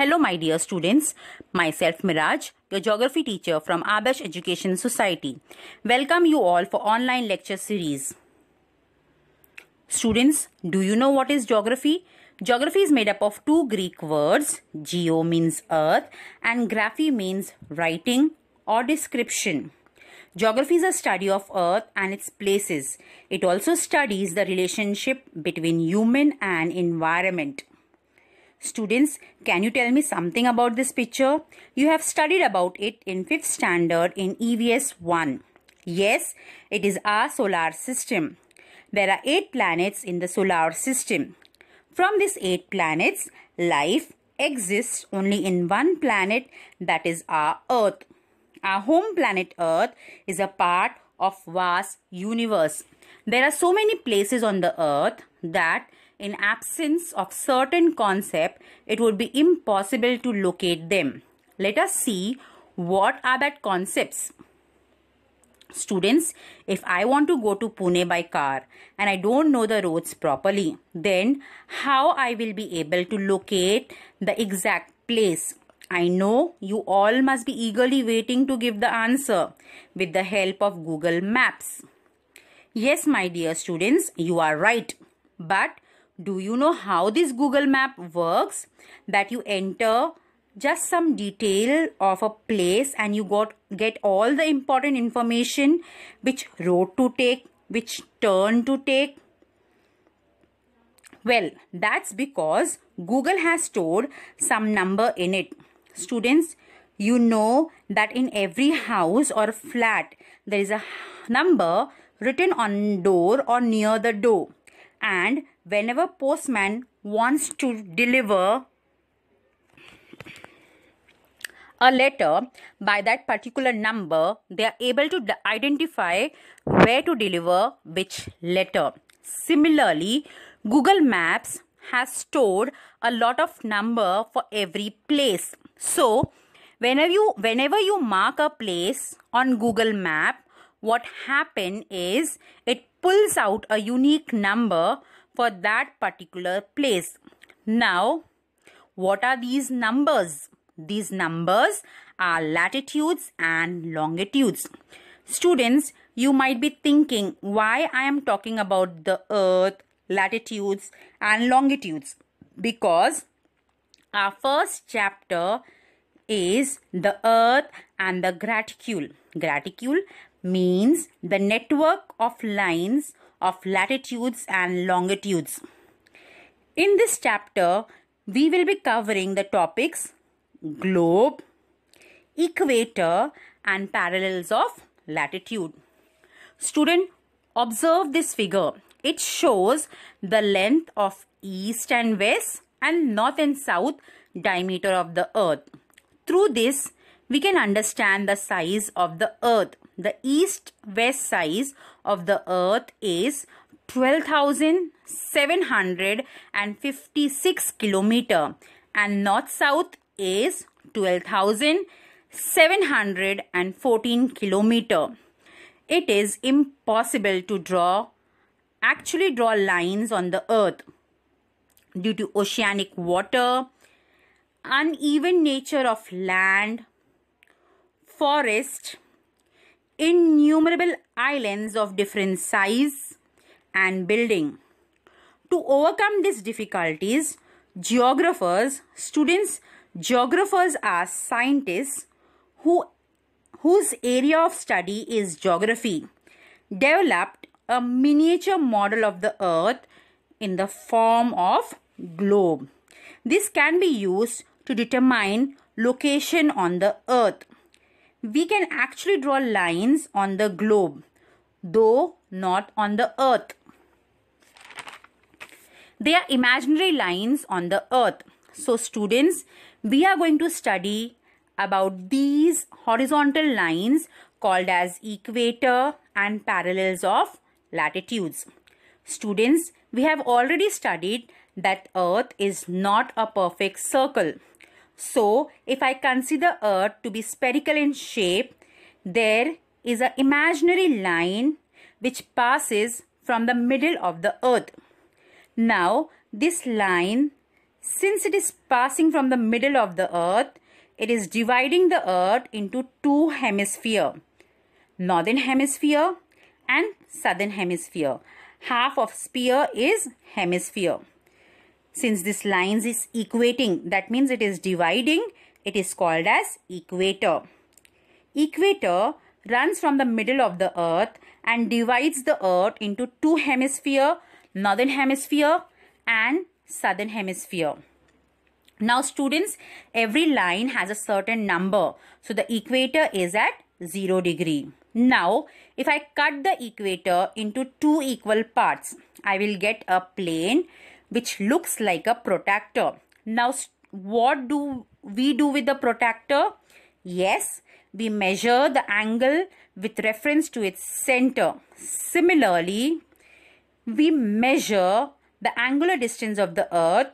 Hello, my dear students. Myself, Miraj, your geography teacher from Abesh Education Society. Welcome you all for online lecture series. Students, do you know what is geography? Geography is made up of two Greek words. Geo means earth and graphy means writing or description. Geography is a study of earth and its places. It also studies the relationship between human and environment. Students, can you tell me something about this picture? You have studied about it in 5th standard in EVS 1. Yes, it is our solar system. There are 8 planets in the solar system. From these 8 planets, life exists only in one planet that is our Earth. Our home planet Earth is a part of vast universe. There are so many places on the Earth that in absence of certain concept, it would be impossible to locate them. Let us see what are that concepts. Students, if I want to go to Pune by car and I don't know the roads properly, then how I will be able to locate the exact place? I know you all must be eagerly waiting to give the answer with the help of Google Maps. Yes, my dear students, you are right. But do you know how this Google map works? That you enter just some detail of a place and you got get all the important information which road to take, which turn to take. Well, that's because Google has stored some number in it. Students, you know that in every house or flat there is a number written on door or near the door and whenever postman wants to deliver a letter by that particular number they are able to identify where to deliver which letter similarly google maps has stored a lot of number for every place so whenever you whenever you mark a place on google map what happen is it pulls out a unique number for that particular place. Now, what are these numbers? These numbers are latitudes and longitudes. Students, you might be thinking why I am talking about the earth, latitudes and longitudes because our first chapter is the earth and the graticule. Graticule means the network of lines of latitudes and longitudes. In this chapter, we will be covering the topics globe, equator, and parallels of latitude. Student, observe this figure. It shows the length of east and west and north and south diameter of the earth. Through this, we can understand the size of the earth. The east-west size of the earth is 12,756 kilometer and north south is 12,714 kilometer. It is impossible to draw actually draw lines on the earth due to oceanic water, uneven nature of land, forest innumerable islands of different size and building. To overcome these difficulties, geographers, students, geographers are scientists who, whose area of study is geography, developed a miniature model of the earth in the form of globe. This can be used to determine location on the earth we can actually draw lines on the globe, though not on the earth. They are imaginary lines on the earth. So, students, we are going to study about these horizontal lines called as equator and parallels of latitudes. Students, we have already studied that earth is not a perfect circle. So, if I consider Earth to be spherical in shape, there is an imaginary line which passes from the middle of the Earth. Now, this line, since it is passing from the middle of the Earth, it is dividing the Earth into two hemispheres. Northern hemisphere and southern hemisphere. Half of sphere is hemisphere. Since this lines is equating, that means it is dividing, it is called as equator. Equator runs from the middle of the earth and divides the earth into two hemisphere, northern hemisphere and southern hemisphere. Now students, every line has a certain number. So the equator is at 0 degree. Now, if I cut the equator into two equal parts, I will get a plane which looks like a protractor. Now, what do we do with the protractor? Yes, we measure the angle with reference to its center. Similarly, we measure the angular distance of the earth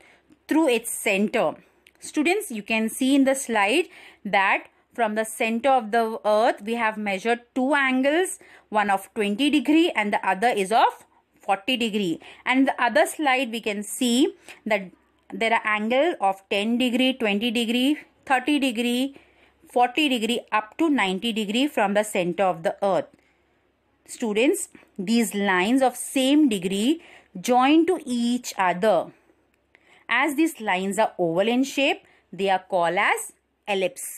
through its center. Students, you can see in the slide that from the center of the earth, we have measured two angles, one of 20 degree and the other is of 40 degree and the other slide we can see that there are angle of 10 degree 20 degree 30 degree 40 degree up to 90 degree from the center of the earth students these lines of same degree join to each other as these lines are oval in shape they are called as ellipse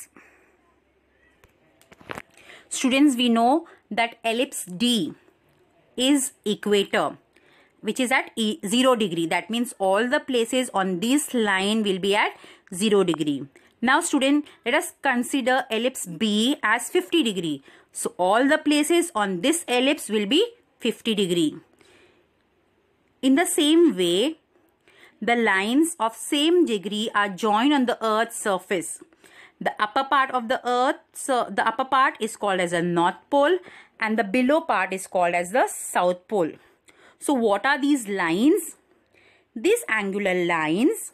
students we know that ellipse d is equator which is at e 0 degree. That means all the places on this line will be at 0 degree. Now student, let us consider ellipse B as 50 degree. So all the places on this ellipse will be 50 degree. In the same way, the lines of same degree are joined on the earth's surface. The upper part of the earth, so the upper part is called as a north pole and the below part is called as the south pole. So what are these lines? These angular lines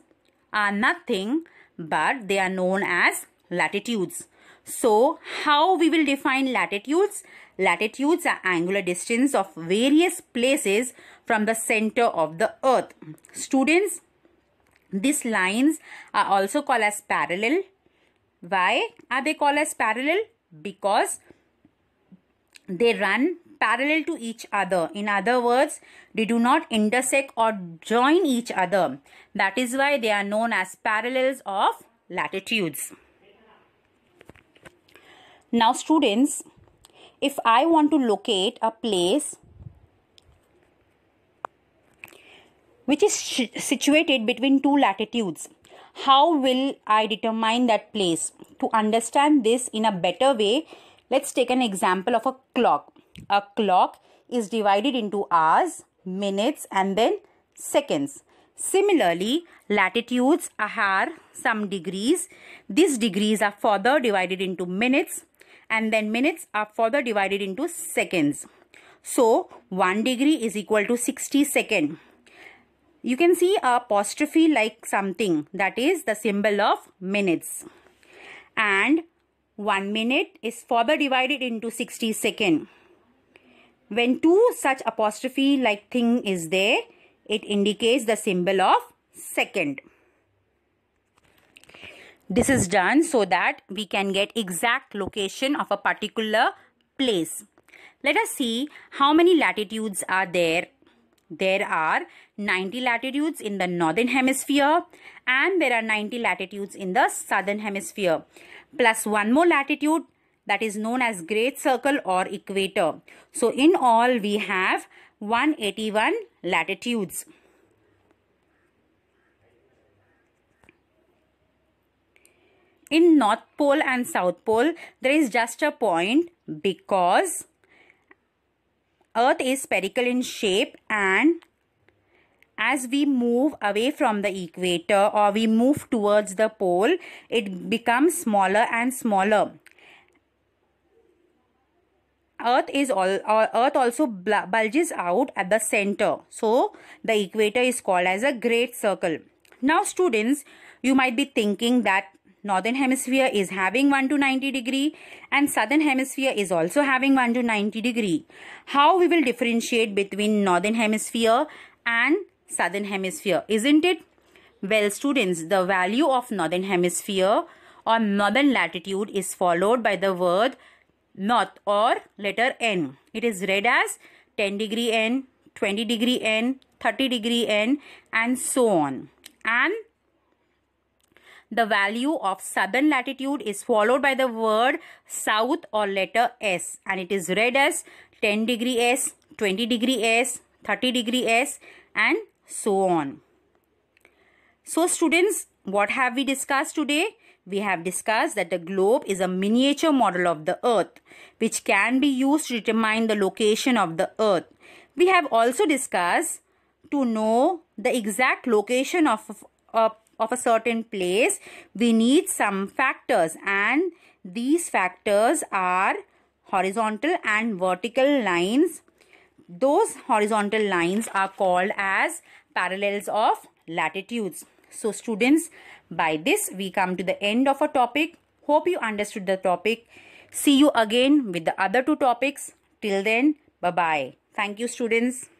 are nothing but they are known as latitudes. So how we will define latitudes? Latitudes are angular distance of various places from the center of the earth. Students, these lines are also called as parallel. Why are they called as parallel? Because they run parallel to each other. In other words, they do not intersect or join each other. That is why they are known as parallels of latitudes. Now students, if I want to locate a place which is situated between two latitudes, how will I determine that place? To understand this in a better way, Let's take an example of a clock. A clock is divided into hours, minutes, and then seconds. Similarly, latitudes are some degrees. These degrees are further divided into minutes, and then minutes are further divided into seconds. So, 1 degree is equal to 60 second. You can see a apostrophe like something that is the symbol of minutes. And 1 minute is further divided into 60 second. When two such apostrophe like thing is there, it indicates the symbol of second. This is done so that we can get exact location of a particular place. Let us see how many latitudes are there. There are 90 latitudes in the northern hemisphere and there are 90 latitudes in the southern hemisphere plus one more latitude that is known as great circle or equator. So in all we have 181 latitudes. In North Pole and South Pole there is just a point because Earth is spherical in shape and as we move away from the equator or we move towards the pole, it becomes smaller and smaller. Earth is all uh, Earth also bulges out at the center. So the equator is called as a great circle. Now students, you might be thinking that northern hemisphere is having 1 to 90 degree and southern hemisphere is also having 1 to 90 degree. How we will differentiate between northern hemisphere and southern hemisphere, isn't it? Well, students, the value of northern hemisphere or northern latitude is followed by the word north or letter N. It is read as 10 degree N, 20 degree N, 30 degree N and so on. And the value of southern latitude is followed by the word south or letter S and it is read as 10 degree S, 20 degree S, 30 degree S and so on. So students, what have we discussed today? We have discussed that the globe is a miniature model of the earth which can be used to determine the location of the earth. We have also discussed to know the exact location of, of, of a certain place, we need some factors and these factors are horizontal and vertical lines those horizontal lines are called as parallels of latitudes. So students, by this we come to the end of a topic. Hope you understood the topic. See you again with the other two topics. Till then, bye-bye. Thank you students.